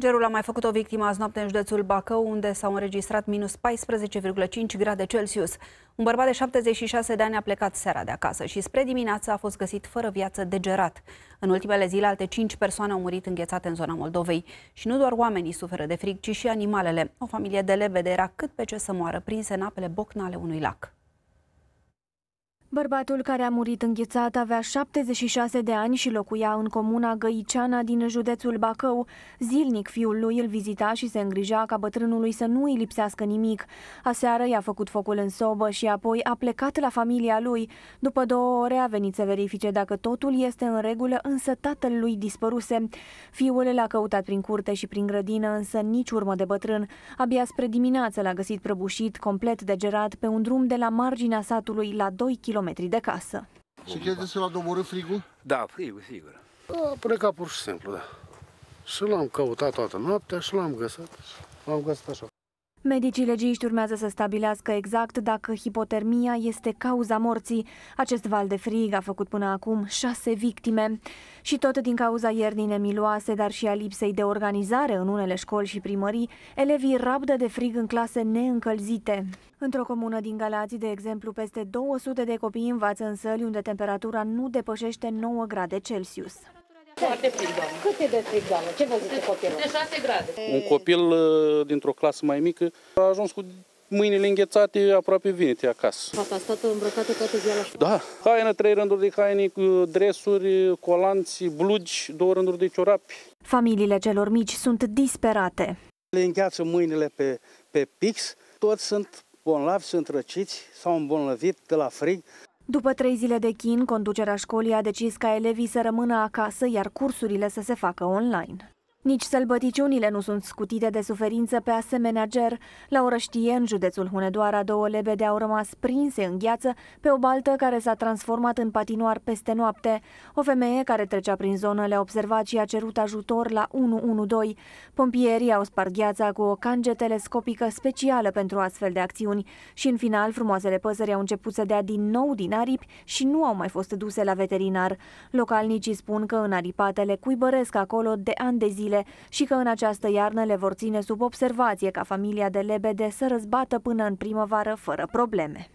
Gerul a mai făcut o victimă azi noapte în județul Bacău, unde s-au înregistrat minus 14,5 grade Celsius. Un bărbat de 76 de ani a plecat seara de acasă și spre dimineață a fost găsit fără viață degerat. În ultimele zile, alte 5 persoane au murit înghețate în zona Moldovei. Și nu doar oamenii suferă de frig, ci și animalele. O familie de lebede era cât pe ce să moară prinse în apele bocnale unui lac. Bărbatul care a murit înghețat avea 76 de ani și locuia în comuna Găiceana din județul Bacău. Zilnic fiul lui îl vizita și se îngrija ca bătrânului să nu îi lipsească nimic. Aseară i-a făcut focul în sobă și apoi a plecat la familia lui. După două ore a venit să verifice dacă totul este în regulă, însă tatăl lui dispăruse. Fiul l-a căutat prin curte și prin grădină, însă nici urmă de bătrân. Abia spre dimineață l-a găsit prăbușit, complet degerat, pe un drum de la marginea satului la 2 km km de casă. Și credeți să l-a doborât frigul? Da, frigul, sigur. Da, până ca pur și simplu, da. Și l-am căutat toată noaptea și l-am găsit. L-am găsit așa. Medicii legiști urmează să stabilească exact dacă hipotermia este cauza morții. Acest val de frig a făcut până acum șase victime. Și tot din cauza iernii nemiloase, dar și a lipsei de organizare în unele școli și primării, elevii rabdă de frig în clase neîncălzite. Într-o comună din Galați, de exemplu, peste 200 de copii învață în săli unde temperatura nu depășește 9 grade Celsius. Foarte frig, doamnă. Cât e de frig, doamnă? Ce vă zice copilul? De 6 grade. Un copil uh, dintr-o clasă mai mică a ajuns cu mâinile înghețate, aproape te acasă. Fata a stat îmbrăcată toată ziua la școală? Da, haină, trei rânduri de haine, dresuri, colanți, blugi, două rânduri de ciorapi. Familiile celor mici sunt disperate. Le îngheață mâinile pe, pe pix, toți sunt bolnavi, sunt răciți, s-au îmbolnăvit de la frig. După trei zile de chin, conducerea școlii a decis ca elevii să rămână acasă, iar cursurile să se facă online. Nici sălbăticiunile nu sunt scutite de suferință pe asemenea ger. La Orăștie, în județul Hunedoara, două lebede au rămas prinse în gheață pe o baltă care s-a transformat în patinoar peste noapte. O femeie care trecea prin zonă le-a observat și a cerut ajutor la 112. Pompierii au spart gheața cu o cange telescopică specială pentru astfel de acțiuni și în final frumoasele păsări au început să dea din nou din aripi și nu au mai fost duse la veterinar. Localnicii spun că în aripatele cuibăresc acolo de ani de zile zile și că în această iarnă le vor ține sub observație ca familia de lebede să răzbată până în primăvară fără probleme.